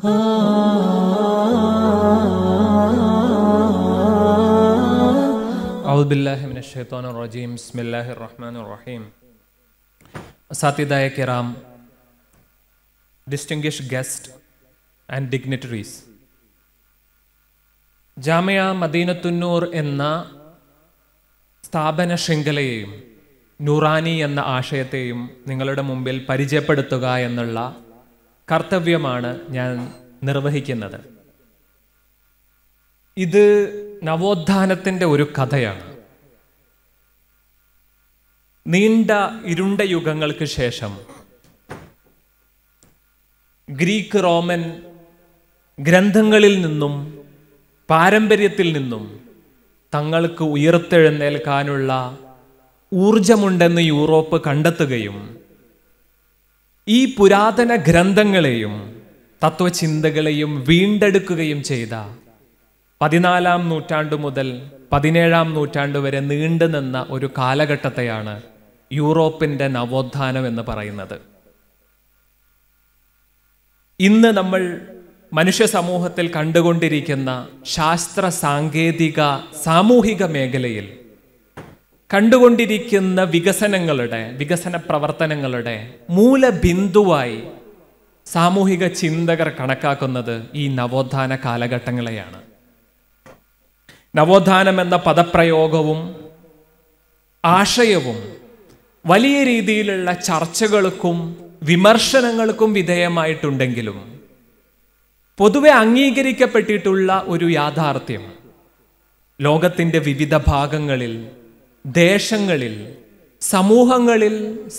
സാത്യദായ കെറാം distinguish guest and dignitaries Jamia Madeenathunnoor എന്ന സ്ഥാപന ശൃംഖലയെയും നൂറാനി എന്ന ആശയത്തെയും നിങ്ങളുടെ മുമ്പിൽ പരിചയപ്പെടുത്തുക എന്നുള്ള കർത്തവ്യമാണ് ഞാൻ നിർവഹിക്കുന്നത് ഇത് നവോത്ഥാനത്തിൻ്റെ ഒരു കഥയാണ് നീണ്ട ഇരുണ്ട യുഗങ്ങൾക്ക് ശേഷം ഗ്രീക്ക് റോമൻ ഗ്രന്ഥങ്ങളിൽ നിന്നും പാരമ്പര്യത്തിൽ നിന്നും തങ്ങൾക്ക് ഉയർത്തെഴുന്നേൽക്കാനുള്ള ഊർജമുണ്ടെന്ന് യൂറോപ്പ് കണ്ടെത്തുകയും ഈ പുരാതന ഗ്രന്ഥങ്ങളെയും തത്വചിന്തകളെയും വീണ്ടെടുക്കുകയും ചെയ്ത പതിനാലാം നൂറ്റാണ്ടു മുതൽ പതിനേഴാം നൂറ്റാണ്ടു വരെ നീണ്ടുനിന്ന ഒരു കാലഘട്ടത്തെയാണ് യൂറോപ്പിൻ്റെ നവോത്ഥാനം എന്ന് പറയുന്നത് ഇന്ന് നമ്മൾ മനുഷ്യ സമൂഹത്തിൽ കണ്ടുകൊണ്ടിരിക്കുന്ന ശാസ്ത്ര സാങ്കേതിക സാമൂഹിക മേഖലയിൽ കണ്ടുകൊണ്ടിരിക്കുന്ന വികസനങ്ങളുടെ വികസന പ്രവർത്തനങ്ങളുടെ മൂലബിന്ദുവായി സാമൂഹിക ചിന്തകർ കണക്കാക്കുന്നത് ഈ നവോത്ഥാന കാലഘട്ടങ്ങളെയാണ് നവോത്ഥാനം എന്ന പദപ്രയോഗവും ആശയവും വലിയ രീതിയിലുള്ള ചർച്ചകൾക്കും വിമർശനങ്ങൾക്കും വിധേയമായിട്ടുണ്ടെങ്കിലും പൊതുവെ അംഗീകരിക്കപ്പെട്ടിട്ടുള്ള ഒരു യാഥാർത്ഥ്യം ലോകത്തിൻ്റെ വിവിധ ഭാഗങ്ങളിൽ ദേശങ്ങളിൽ സമൂഹങ്ങളിൽ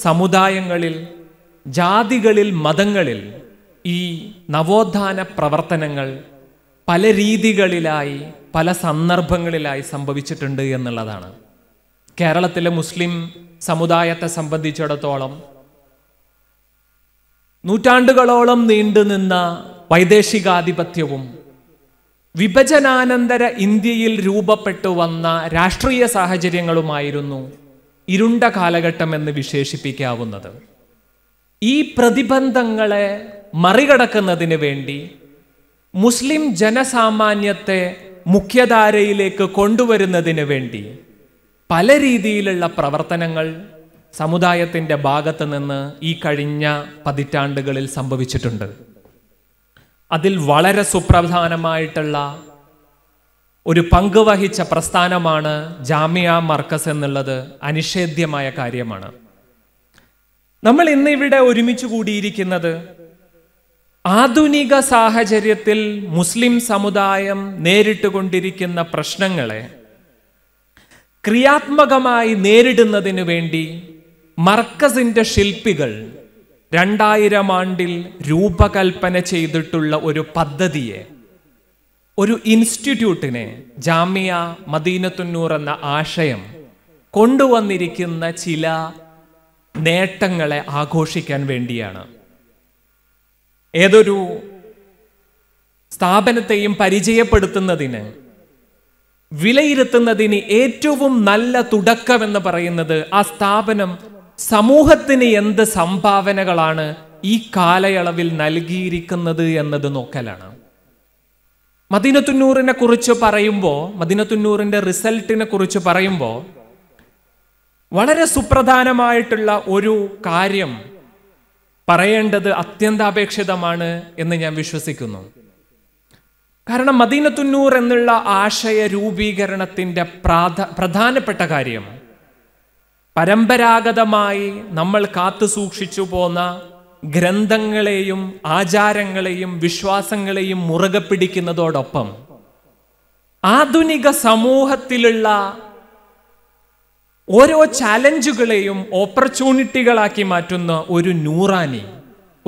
സമുദായങ്ങളിൽ ജാതികളിൽ മതങ്ങളിൽ ഈ നവോത്ഥാന പ്രവർത്തനങ്ങൾ പല രീതികളിലായി പല സന്ദർഭങ്ങളിലായി സംഭവിച്ചിട്ടുണ്ട് എന്നുള്ളതാണ് കേരളത്തിലെ മുസ്ലിം സമുദായത്തെ സംബന്ധിച്ചിടത്തോളം നൂറ്റാണ്ടുകളോളം നീണ്ടുനിന്ന വൈദേശികാധിപത്യവും വിഭജനാനന്തര ഇന്ത്യയിൽ രൂപപ്പെട്ടു വന്ന രാഷ്ട്രീയ സാഹചര്യങ്ങളുമായിരുന്നു ഇരുണ്ട കാലഘട്ടം എന്ന് വിശേഷിപ്പിക്കാവുന്നത് ഈ പ്രതിബന്ധങ്ങളെ മറികടക്കുന്നതിന് വേണ്ടി മുസ്ലിം ജനസാമാന്യത്തെ മുഖ്യധാരയിലേക്ക് കൊണ്ടുവരുന്നതിന് വേണ്ടി പല രീതിയിലുള്ള പ്രവർത്തനങ്ങൾ സമുദായത്തിൻ്റെ ഭാഗത്ത് നിന്ന് ഈ കഴിഞ്ഞ പതിറ്റാണ്ടുകളിൽ സംഭവിച്ചിട്ടുണ്ട് അതിൽ വളരെ സുപ്രധാനമായിട്ടുള്ള ഒരു പങ്ക് വഹിച്ച പ്രസ്ഥാനമാണ് ജാമിയ മർക്കസ് എന്നുള്ളത് അനിഷേധ്യമായ കാര്യമാണ് നമ്മൾ ഇന്ന് ഇവിടെ ഒരുമിച്ച് കൂടിയിരിക്കുന്നത് ആധുനിക സാഹചര്യത്തിൽ മുസ്ലിം സമുദായം നേരിട്ടുകൊണ്ടിരിക്കുന്ന പ്രശ്നങ്ങളെ ക്രിയാത്മകമായി നേരിടുന്നതിനു വേണ്ടി മർക്കസിൻ്റെ ശില്പികൾ രണ്ടായിരം ആണ്ടിൽ രൂപകൽപ്പന ചെയ്തിട്ടുള്ള ഒരു പദ്ധതിയെ ഒരു ഇൻസ്റ്റിറ്റ്യൂട്ടിനെ ജാമിയ മദീനത്തുന്നൂർ എന്ന ആശയം കൊണ്ടുവന്നിരിക്കുന്ന ചില നേട്ടങ്ങളെ ആഘോഷിക്കാൻ വേണ്ടിയാണ് ഏതൊരു സ്ഥാപനത്തെയും പരിചയപ്പെടുത്തുന്നതിന് വിലയിരുത്തുന്നതിന് ഏറ്റവും നല്ല തുടക്കമെന്ന് പറയുന്നത് ആ സ്ഥാപനം സമൂഹത്തിന് എന്ത് സംഭാവനകളാണ് ഈ കാലയളവിൽ നൽകിയിരിക്കുന്നത് എന്നത് നോക്കലാണ് മദീനത്തുന്നൂറിനെ കുറിച്ച് പറയുമ്പോൾ മദീനത്തുന്നൂറിൻ്റെ റിസൾട്ടിനെ കുറിച്ച് പറയുമ്പോൾ വളരെ സുപ്രധാനമായിട്ടുള്ള ഒരു കാര്യം പറയേണ്ടത് അത്യന്താപേക്ഷിതമാണ് എന്ന് ഞാൻ വിശ്വസിക്കുന്നു കാരണം മദീനത്തുന്നൂർ എന്നുള്ള ആശയ രൂപീകരണത്തിൻ്റെ പ്രാധ പ്രധാനപ്പെട്ട കാര്യം പരമ്പരാഗതമായി നമ്മൾ കാത്തു സൂക്ഷിച്ചു പോന്ന ഗ്രന്ഥങ്ങളെയും ആചാരങ്ങളെയും വിശ്വാസങ്ങളെയും മുറുകെ പിടിക്കുന്നതോടൊപ്പം ആധുനിക സമൂഹത്തിലുള്ള ഓരോ ചാലഞ്ചുകളെയും ഓപ്പർച്യൂണിറ്റികളാക്കി മാറ്റുന്ന ഒരു നൂറാനി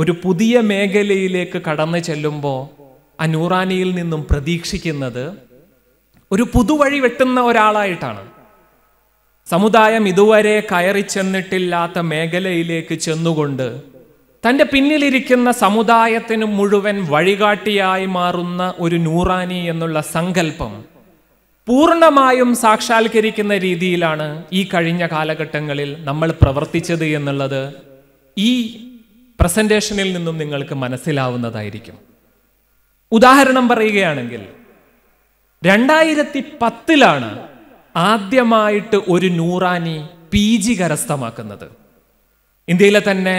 ഒരു പുതിയ മേഖലയിലേക്ക് കടന്നു ചെല്ലുമ്പോൾ ആ നൂറാനിയിൽ നിന്നും പ്രതീക്ഷിക്കുന്നത് ഒരു പുതുവഴി വെട്ടുന്ന ഒരാളായിട്ടാണ് സമുദായം ഇതുവരെ കയറി ചെന്നിട്ടില്ലാത്ത മേഖലയിലേക്ക് ചെന്നുകൊണ്ട് തൻ്റെ പിന്നിലിരിക്കുന്ന സമുദായത്തിന് മുഴുവൻ വഴികാട്ടിയായി മാറുന്ന ഒരു നൂറാനി എന്നുള്ള സങ്കല്പം പൂർണ്ണമായും സാക്ഷാത്കരിക്കുന്ന രീതിയിലാണ് ഈ കഴിഞ്ഞ കാലഘട്ടങ്ങളിൽ നമ്മൾ പ്രവർത്തിച്ചത് എന്നുള്ളത് ഈ പ്രസൻറ്റേഷനിൽ നിന്നും നിങ്ങൾക്ക് മനസ്സിലാവുന്നതായിരിക്കും ഉദാഹരണം പറയുകയാണെങ്കിൽ രണ്ടായിരത്തി പത്തിലാണ് ആദ്യമായിട്ട് ഒരു നൂറാനി പി ജി കരസ്ഥമാക്കുന്നത് ഇന്ത്യയിലെ തന്നെ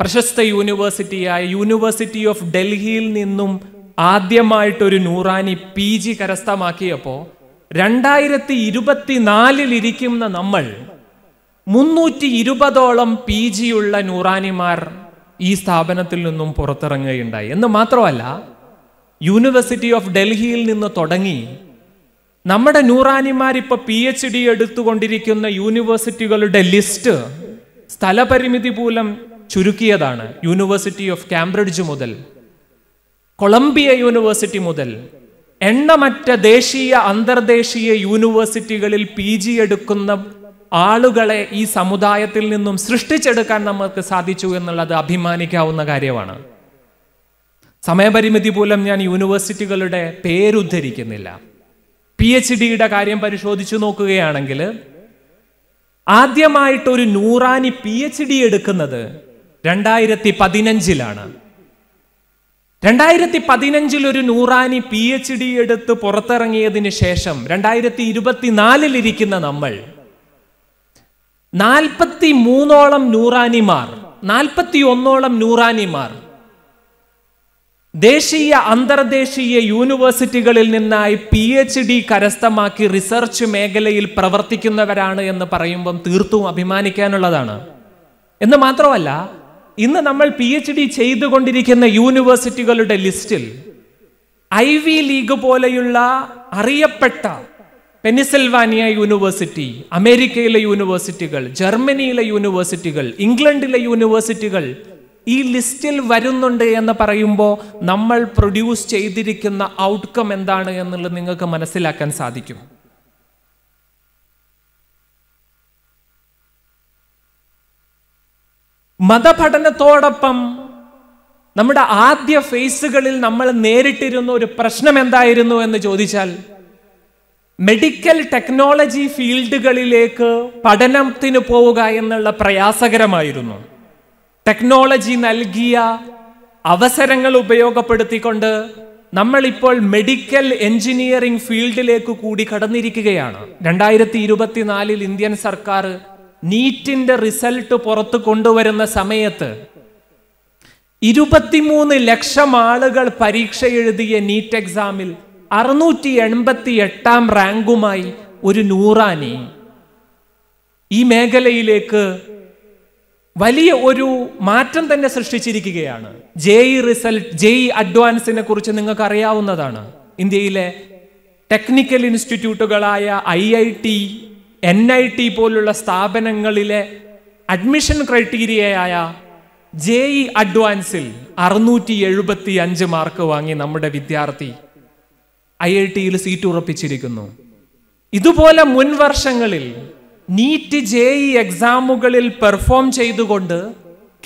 പ്രശസ്ത യൂണിവേഴ്സിറ്റിയായ യൂണിവേഴ്സിറ്റി ഓഫ് ഡൽഹിയിൽ നിന്നും ആദ്യമായിട്ട് ഒരു നൂറാനി പി ജി കരസ്ഥമാക്കിയപ്പോൾ രണ്ടായിരത്തി ഇരുപത്തിനാലിൽ ഇരിക്കുന്ന നമ്മൾ മുന്നൂറ്റി ഇരുപതോളം പി ജിയുള്ള നൂറാനിമാർ ഈ സ്ഥാപനത്തിൽ നിന്നും പുറത്തിറങ്ങുകയുണ്ടായി എന്ന് മാത്രമല്ല യൂണിവേഴ്സിറ്റി ഓഫ് ഡൽഹിയിൽ നിന്ന് തുടങ്ങി നമ്മുടെ നൂറാനിമാരിപ്പോൾ പി എച്ച് ഡി എടുത്തുകൊണ്ടിരിക്കുന്ന യൂണിവേഴ്സിറ്റികളുടെ ലിസ്റ്റ് സ്ഥലപരിമിതി മൂലം ചുരുക്കിയതാണ് യൂണിവേഴ്സിറ്റി ഓഫ് കാംബ്രിഡ്ജ് മുതൽ കൊളംബിയ യൂണിവേഴ്സിറ്റി മുതൽ എണ്ണമറ്റ ദേശീയ അന്തർദേശീയ യൂണിവേഴ്സിറ്റികളിൽ പി ജി എടുക്കുന്ന ആളുകളെ ഈ സമുദായത്തിൽ നിന്നും സൃഷ്ടിച്ചെടുക്കാൻ നമുക്ക് സാധിച്ചു എന്നുള്ളത് അഭിമാനിക്കാവുന്ന കാര്യമാണ് സമയപരിമിതി മൂലം ഞാൻ യൂണിവേഴ്സിറ്റികളുടെ പേരുദ്ധരിക്കുന്നില്ല പി എച്ച് ഡിയുടെ കാര്യം പരിശോധിച്ചു നോക്കുകയാണെങ്കിൽ ആദ്യമായിട്ടൊരു നൂറാനി പി എച്ച് ഡി എടുക്കുന്നത് രണ്ടായിരത്തി പതിനഞ്ചിലാണ് രണ്ടായിരത്തി പതിനഞ്ചിൽ ഒരു നൂറാനി പി എച്ച് ഡി എടുത്ത് പുറത്തിറങ്ങിയതിന് ശേഷം രണ്ടായിരത്തി ഇരുപത്തിനാലിൽ ഇരിക്കുന്ന നമ്മൾ നാൽപ്പത്തി മൂന്നോളം നൂറാനിമാർ നാൽപ്പത്തി ഒന്നോളം നൂറാനിമാർ ദേശീയ അന്തർദേശീയ യൂണിവേഴ്സിറ്റികളിൽ നിന്നായി പി എച്ച് ഡി കരസ്ഥമാക്കി റിസർച്ച് മേഖലയിൽ പ്രവർത്തിക്കുന്നവരാണ് എന്ന് പറയുമ്പം തീർത്തും അഭിമാനിക്കാനുള്ളതാണ് എന്ന് മാത്രമല്ല ഇന്ന് നമ്മൾ പി എച്ച് ഡി ചെയ്തുകൊണ്ടിരിക്കുന്ന യൂണിവേഴ്സിറ്റികളുടെ ലിസ്റ്റിൽ ഐ വി ലീഗ് പോലെയുള്ള അറിയപ്പെട്ട പെനിസിൽവാനിയ യൂണിവേഴ്സിറ്റി അമേരിക്കയിലെ യൂണിവേഴ്സിറ്റികൾ ജർമ്മനിയിലെ യൂണിവേഴ്സിറ്റികൾ ഇംഗ്ലണ്ടിലെ യൂണിവേഴ്സിറ്റികൾ ഈ ലിസ്റ്റിൽ വരുന്നുണ്ട് എന്ന് പറയുമ്പോൾ നമ്മൾ പ്രൊഡ്യൂസ് ചെയ്തിരിക്കുന്ന ഔട്ട്കം എന്താണ് എന്നുള്ളത് നിങ്ങൾക്ക് മനസ്സിലാക്കാൻ സാധിക്കും മതപഠനത്തോടൊപ്പം നമ്മുടെ ആദ്യ ഫേസുകളിൽ നമ്മൾ നേരിട്ടിരുന്ന ഒരു പ്രശ്നം എന്തായിരുന്നു എന്ന് ചോദിച്ചാൽ മെഡിക്കൽ ടെക്നോളജി ഫീൽഡുകളിലേക്ക് പഠനത്തിന് പോവുക എന്നുള്ള പ്രയാസകരമായിരുന്നു ടെക്നോളജി നൽകിയ അവസരങ്ങൾ ഉപയോഗപ്പെടുത്തിക്കൊണ്ട് നമ്മളിപ്പോൾ മെഡിക്കൽ എഞ്ചിനീയറിംഗ് ഫീൽഡിലേക്ക് കൂടി കടന്നിരിക്കുകയാണ് രണ്ടായിരത്തി ഇരുപത്തിനാലിൽ ഇന്ത്യൻ സർക്കാർ നീറ്റിന്റെ റിസൾട്ട് പുറത്തു കൊണ്ടുവരുന്ന സമയത്ത് ഇരുപത്തിമൂന്ന് ലക്ഷം ആളുകൾ പരീക്ഷ എഴുതിയ നീറ്റ് എക്സാമിൽ അറുന്നൂറ്റി എൺപത്തി എട്ടാം റാങ്കുമായി ഒരു നൂറാനി ഈ മേഖലയിലേക്ക് വലിയ ഒരു മാറ്റം തന്നെ സൃഷ്ടിച്ചിരിക്കുകയാണ് ജെഇ റിസൾട്ട് ജെഇ അഡ്വാൻസിനെ കുറിച്ച് നിങ്ങൾക്ക് അറിയാവുന്നതാണ് ഇന്ത്യയിലെ ടെക്നിക്കൽ ഇൻസ്റ്റിറ്റ്യൂട്ടുകളായ I I T N I T പോലുള്ള സ്ഥാപനങ്ങളിലെ അഡ്മിഷൻ ക്രൈറ്റീരിയയായ ജെ ഇ e അഡ്വാൻസിൽ അറുന്നൂറ്റി എഴുപത്തി അഞ്ച് മാർക്ക് വാങ്ങി നമ്മുടെ വിദ്യാർത്ഥി ഐ ഐ ടിയിൽ സീറ്റ് ഉറപ്പിച്ചിരിക്കുന്നു ഇതുപോലെ മുൻ വർഷങ്ങളിൽ നീറ്റ് ജെ ഇ എക്സാമുകളിൽ പെർഫോം ചെയ്തുകൊണ്ട്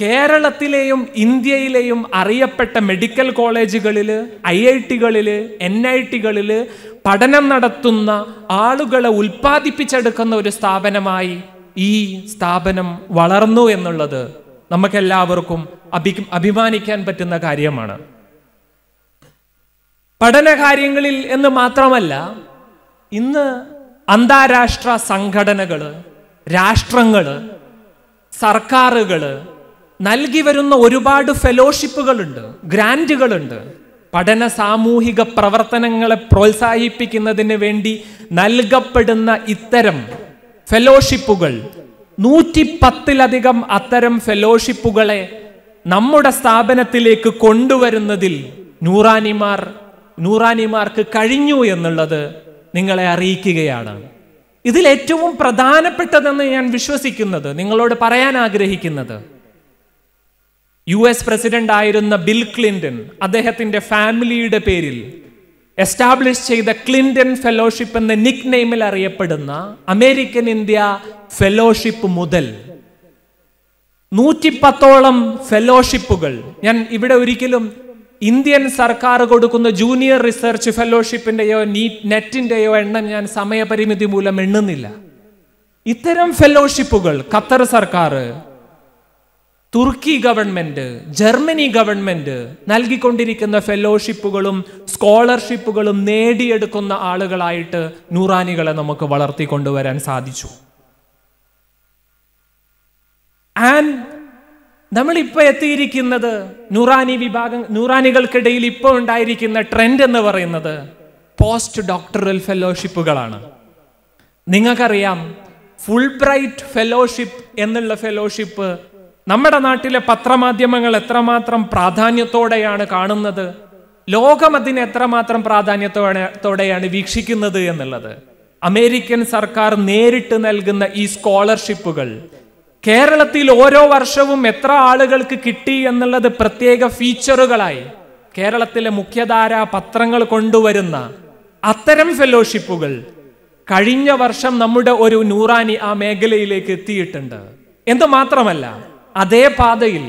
കേരളത്തിലെയും ഇന്ത്യയിലെയും അറിയപ്പെട്ട മെഡിക്കൽ കോളേജുകളിൽ ഐ ഐ ടികളിൽ എൻ ഐ ടികളിൽ പഠനം നടത്തുന്ന ആളുകളെ ഉൽപ്പാദിപ്പിച്ചെടുക്കുന്ന ഒരു സ്ഥാപനമായി ഈ സ്ഥാപനം വളർന്നു എന്നുള്ളത് നമുക്കെല്ലാവർക്കും അഭി അഭിമാനിക്കാൻ പറ്റുന്ന കാര്യമാണ് പഠനകാര്യങ്ങളിൽ എന്ന് മാത്രമല്ല ഇന്ന് അന്താരാഷ്ട്ര സംഘടനകൾ രാഷ്ട്രങ്ങൾ സർക്കാരുകൾ നൽകി വരുന്ന ഒരുപാട് ഫെലോഷിപ്പുകളുണ്ട് ഗ്രാൻഡുകളുണ്ട് പഠന സാമൂഹിക പ്രവർത്തനങ്ങളെ പ്രോത്സാഹിപ്പിക്കുന്നതിന് വേണ്ടി നൽകപ്പെടുന്ന ഇത്തരം ഫെലോഷിപ്പുകൾ നൂറ്റി പത്തിലധികം അത്തരം ഫെലോഷിപ്പുകളെ നമ്മുടെ സ്ഥാപനത്തിലേക്ക് കൊണ്ടുവരുന്നതിൽ നൂറാനിമാർ നൂറാനിമാർക്ക് കഴിഞ്ഞു എന്നുള്ളത് നിങ്ങളെ അറിയിക്കുകയാണ് ഇതിൽ ഏറ്റവും പ്രധാനപ്പെട്ടതെന്ന് ഞാൻ വിശ്വസിക്കുന്നത് നിങ്ങളോട് പറയാൻ ആഗ്രഹിക്കുന്നത് യു എസ് പ്രസിഡന്റ് ആയിരുന്ന ബിൽ ക്ലിന്റൺ അദ്ദേഹത്തിന്റെ ഫാമിലിയുടെ പേരിൽ എസ്റ്റാബ്ലിഷ് ചെയ്ത ക്ലിന്റൺ ഫെലോഷിപ്പ് എന്ന നിക് നെയിമിൽ അറിയപ്പെടുന്ന അമേരിക്കൻ ഇന്ത്യ ഫെലോഷിപ്പ് മുതൽ നൂറ്റിപ്പത്തോളം ഫെലോഷിപ്പുകൾ ഞാൻ ഇവിടെ ഒരിക്കലും ഇന്ത്യൻ സർക്കാർ കൊടുക്കുന്ന ജൂനിയർ റിസർച്ച് ഫെലോഷിപ്പിന്റെയോ നീറ്റ് നെറ്റിന്റെയോ എണ്ണം ഞാൻ സമയപരിമിതി മൂലം എണ്ണുന്നില്ല ഇത്തരം ഫെലോഷിപ്പുകൾ ഖത്തർ സർക്കാർ തുർക്കി ഗവൺമെന്റ് ജർമ്മനി ഗവൺമെന്റ് നൽകിക്കൊണ്ടിരിക്കുന്ന ഫെലോഷിപ്പുകളും സ്കോളർഷിപ്പുകളും നേടിയെടുക്കുന്ന ആളുകളായിട്ട് നൂറാനികളെ നമുക്ക് വളർത്തിക്കൊണ്ടുവരാൻ സാധിച്ചു ആൻഡ് നമ്മളിപ്പോൾ എത്തിയിരിക്കുന്നത് നൂറാനി വിഭാഗം നൂറാനികൾക്കിടയിൽ ഇപ്പോൾ ഉണ്ടായിരിക്കുന്ന ട്രെൻഡ് എന്ന് പറയുന്നത് പോസ്റ്റ് ഡോക്ടറൽ ഫെലോഷിപ്പുകളാണ് നിങ്ങൾക്കറിയാം ഫുൾ ബ്രൈറ്റ് ഫെലോഷിപ്പ് എന്നുള്ള ഫെലോഷിപ്പ് നമ്മുടെ നാട്ടിലെ പത്രമാധ്യമങ്ങൾ എത്രമാത്രം പ്രാധാന്യത്തോടെയാണ് കാണുന്നത് ലോകം അതിന് എത്രമാത്രം പ്രാധാന്യത്തോടെയാണ് വീക്ഷിക്കുന്നത് എന്നുള്ളത് അമേരിക്കൻ സർക്കാർ നേരിട്ട് നൽകുന്ന ഈ സ്കോളർഷിപ്പുകൾ കേരളത്തിൽ ഓരോ വർഷവും എത്ര ആളുകൾക്ക് കിട്ടി എന്നുള്ളത് പ്രത്യേക ഫീച്ചറുകളായി കേരളത്തിലെ മുഖ്യധാര പത്രങ്ങൾ കൊണ്ടുവരുന്ന അത്തരം ഫെലോഷിപ്പുകൾ കഴിഞ്ഞ വർഷം നമ്മുടെ ഒരു നൂറാനി ആ മേഖലയിലേക്ക് എത്തിയിട്ടുണ്ട് എന്ത് മാത്രമല്ല അതേ പാതയിൽ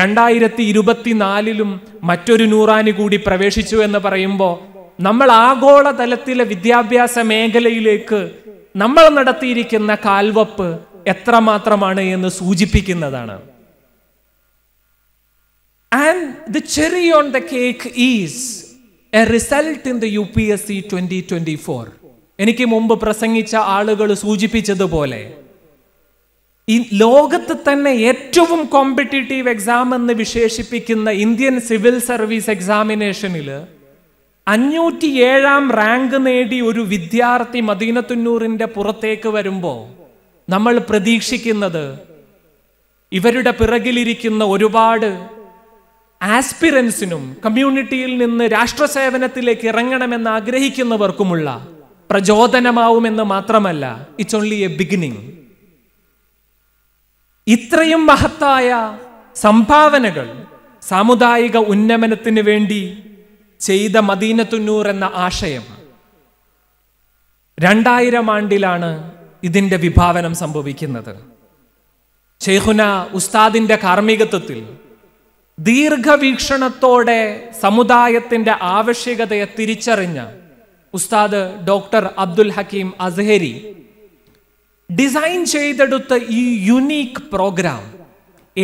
രണ്ടായിരത്തി ഇരുപത്തിനാലിലും മറ്റൊരു നൂറാനി കൂടി പ്രവേശിച്ചു എന്ന് പറയുമ്പോൾ നമ്മൾ ആഗോളതലത്തിലെ വിദ്യാഭ്യാസ മേഖലയിലേക്ക് നമ്മൾ നടത്തിയിരിക്കുന്ന കാൽവപ്പ് എത്രമാത്രമാണ് എന്ന് സൂചിപ്പിക്കുന്നതാണ് and the cherry on the cake is a result in the U P S C twenty twenty four എനിക്ക് മുമ്പ് പ്രസംഗിച്ച ആളുകൾ സൂചിപ്പിച്ചതുപോലെ ഈ ലോകത്ത് തന്നെ ഏറ്റവും കോമ്പറ്റിറ്റീവ് എക്സാം എന്ന് വിശേഷിപ്പിക്കുന്ന ഇന്ത്യൻ സിവിൽ സർവീസ് എക്സാമിനേഷനിൽ അഞ്ഞൂറ്റി ഏഴാം റാങ്ക് നേടി ഒരു വിദ്യാർത്ഥി മദീനത്തുന്നൂറിൻ്റെ പുറത്തേക്ക് വരുമ്പോൾ നമ്മൾ പ്രതീക്ഷിക്കുന്നത് ഇവരുടെ പിറകിലിരിക്കുന്ന ഒരുപാട് ആസ്പിരൻസിനും കമ്മ്യൂണിറ്റിയിൽ നിന്ന് രാഷ്ട്രസേവനത്തിലേക്ക് ഇറങ്ങണമെന്ന് ആഗ്രഹിക്കുന്നവർക്കുമുള്ള പ്രചോദനമാവുമെന്ന് മാത്രമല്ല ഇറ്റ്സ് ഓൺലി എ ബിഗിനിങ് ഇത്രയും മഹത്തായ സംഭാവനകൾ സാമുദായിക ഉന്നമനത്തിന് വേണ്ടി ചെയ്ത മദീനത്തുന്നൂർ എന്ന ആശയം രണ്ടായിരം ആണ്ടിലാണ് ഇതിൻ്റെ വിഭാവനം സംഭവിക്കുന്നത് ഷെയ്ഖുന ഉസ്താദിൻ്റെ കാർമ്മികത്വത്തിൽ ദീർഘവീക്ഷണത്തോടെ സമുദായത്തിൻ്റെ ആവശ്യകതയെ തിരിച്ചറിഞ്ഞ ഉസ്താദ് ഡോക്ടർ അബ്ദുൽ ഹക്കീം അസഹരി ഡിസൈൻ ചെയ്തെടുത്ത ഈ യുനീക്ക് പ്രോഗ്രാം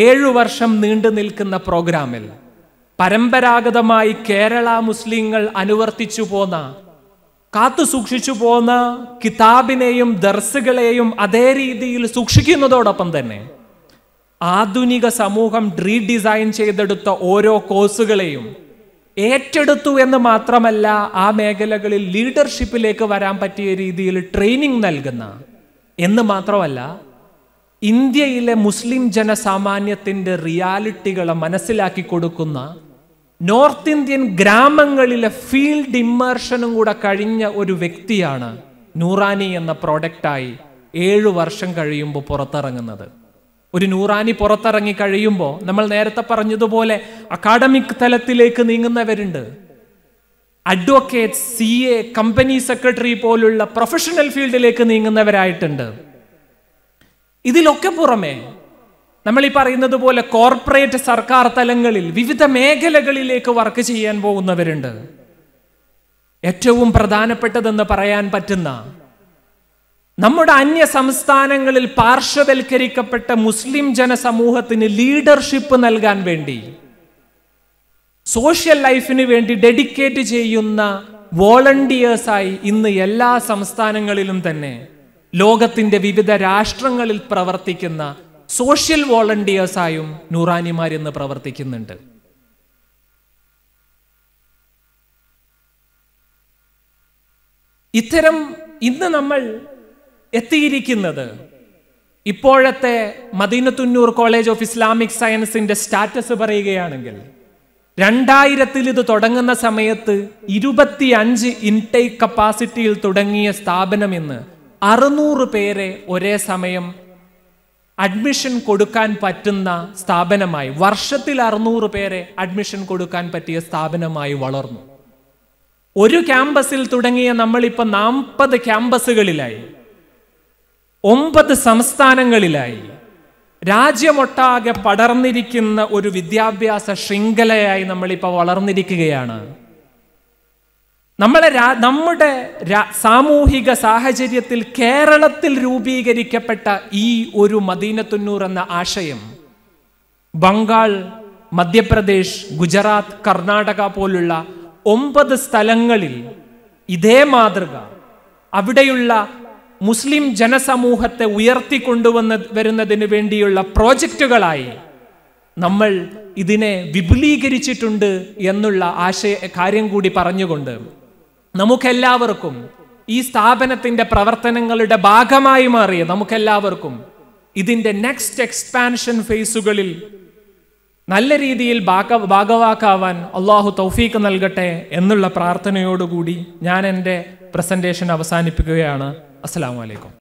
ഏഴു വർഷം നീണ്ടു നിൽക്കുന്ന പ്രോഗ്രാമിൽ പരമ്പരാഗതമായി കേരള മുസ്ലിങ്ങൾ അനുവർത്തിച്ചു പോന്ന കാത്തു സൂക്ഷിച്ചു പോകുന്ന കിതാബിനെയും ദർസുകളെയും അതേ രീതിയിൽ സൂക്ഷിക്കുന്നതോടൊപ്പം തന്നെ ആധുനിക സമൂഹം റീഡിസൈൻ ചെയ്തെടുത്ത ഓരോ കോഴ്സുകളെയും ഏറ്റെടുത്തു എന്ന് മാത്രമല്ല ആ മേഖലകളിൽ ലീഡർഷിപ്പിലേക്ക് വരാൻ പറ്റിയ രീതിയിൽ ട്രെയിനിങ് നൽകുന്ന എന്ന് മാത്രമല്ല ഇന്ത്യയിലെ മുസ്ലിം ജനസാമാന്യത്തിൻ്റെ റിയാലിറ്റികളെ മനസ്സിലാക്കി കൊടുക്കുന്ന നോർത്ത് ഇന്ത്യൻ ഗ്രാമങ്ങളിലെ ഫീൽഡ് ഇമ്മർഷനും കൂടെ കഴിഞ്ഞ ഒരു വ്യക്തിയാണ് നൂറാനി എന്ന പ്രോഡക്റ്റായി ഏഴു വർഷം കഴിയുമ്പോൾ പുറത്തിറങ്ങുന്നത് ഒരു നൂറാനി പുറത്തിറങ്ങി കഴിയുമ്പോൾ നമ്മൾ നേരത്തെ പറഞ്ഞതുപോലെ അക്കാഡമിക് തലത്തിലേക്ക് നീങ്ങുന്നവരുണ്ട് advocate C A company secretary പോലുള്ള പ്രൊഫഷണൽ ഫീൽഡിലേക്ക് നീങ്ങുന്നവരായിട്ടുണ്ട് ഇതിലൊക്കെ പുറമേ നമ്മൾ ഈ പറയുന്നത് പോലെ കോർപ്പറേറ്റ് സർക്കാർ തലങ്ങളിൽ വിവിധ മേഖലകളിലേക്ക് വർക്ക് ചെയ്യാൻ പോകുന്നവരുണ്ട് ഏറ്റവും പ്രധാനപ്പെട്ടതെന്ന് പറയാൻ പറ്റുന്ന നമ്മുടെ അന്യ സംസ്ഥാനങ്ങളിൽ പാർശ്വവൽക്കരിക്കപ്പെട്ട മുസ്ലിം ജനസമൂഹത്തിന് ലീഡർഷിപ്പ് നൽകാൻ വേണ്ടി സോഷ്യൽ ലൈഫിന് വേണ്ടി ഡെഡിക്കേറ്റ് ചെയ്യുന്ന വോളണ്ടിയേഴ്സായി ഇന്ന് എല്ലാ സംസ്ഥാനങ്ങളിലും തന്നെ ലോകത്തിൻ്റെ വിവിധ രാഷ്ട്രങ്ങളിൽ പ്രവർത്തിക്കുന്ന സോഷ്യൽ വോളണ്ടിയേഴ്സായും നൂറാനിമാർ ഇന്ന് പ്രവർത്തിക്കുന്നുണ്ട് ഇത്തരം ഇന്ന് നമ്മൾ എത്തിയിരിക്കുന്നത് ഇപ്പോഴത്തെ മദീനത്തുന്നൂർ കോളേജ് ഓഫ് ഇസ്ലാമിക് സയൻസിന്റെ സ്റ്റാറ്റസ് പറയുകയാണെങ്കിൽ രണ്ടായിരത്തിൽ ഇത് തുടങ്ങുന്ന സമയത്ത് ഇരുപത്തിയഞ്ച് ഇൻടേക്ക് കപ്പാസിറ്റിയിൽ തുടങ്ങിയ സ്ഥാപനം ഇന്ന് അറുന്നൂറ് പേരെ ഒരേ സമയം അഡ്മിഷൻ കൊടുക്കാൻ പറ്റുന്ന സ്ഥാപനമായി വർഷത്തിൽ അറുന്നൂറ് പേരെ അഡ്മിഷൻ കൊടുക്കാൻ പറ്റിയ സ്ഥാപനമായി വളർന്നു ഒരു ക്യാമ്പസിൽ തുടങ്ങിയ നമ്മളിപ്പോൾ നാൽപ്പത് ക്യാമ്പസുകളിലായി ഒമ്പത് സംസ്ഥാനങ്ങളിലായി രാജ്യമൊട്ടാകെ പടർന്നിരിക്കുന്ന ഒരു വിദ്യാഭ്യാസ ശൃംഖലയായി നമ്മളിപ്പോൾ വളർന്നിരിക്കുകയാണ് നമ്മളെ നമ്മുടെ സാമൂഹിക സാഹചര്യത്തിൽ കേരളത്തിൽ രൂപീകരിക്കപ്പെട്ട ഈ ഒരു മദീനത്തുന്നൂർ എന്ന ആശയം ബംഗാൾ മധ്യപ്രദേശ് ഗുജറാത്ത് കർണാടക പോലുള്ള ഒമ്പത് സ്ഥലങ്ങളിൽ ഇതേ മാതൃക അവിടെയുള്ള മുസ്ലിം ജനസമൂഹത്തെ ഉയർത്തിക്കൊണ്ടുവന്ന് വരുന്നതിന് വേണ്ടിയുള്ള പ്രോജക്റ്റുകളായി നമ്മൾ ഇതിനെ വിപുലീകരിച്ചിട്ടുണ്ട് എന്നുള്ള ആശയ കാര്യം കൂടി പറഞ്ഞുകൊണ്ട് നമുക്കെല്ലാവർക്കും ഈ സ്ഥാപനത്തിന്റെ പ്രവർത്തനങ്ങളുടെ ഭാഗമായി മാറിയ നമുക്കെല്ലാവർക്കും ഇതിന്റെ നെക്സ്റ്റ് എക്സ്പാൻഷൻ ഫേസുകളിൽ നല്ല രീതിയിൽ ഭാഗ ഭാഗവാക്കാവാൻ അള്ളാഹു തൗഫീഖ് നൽകട്ടെ എന്നുള്ള പ്രാർത്ഥനയോടുകൂടി ഞാൻ എൻ്റെ പ്രസൻറ്റേഷൻ അവസാനിപ്പിക്കുകയാണ് അസ്സാം വലൈക്കും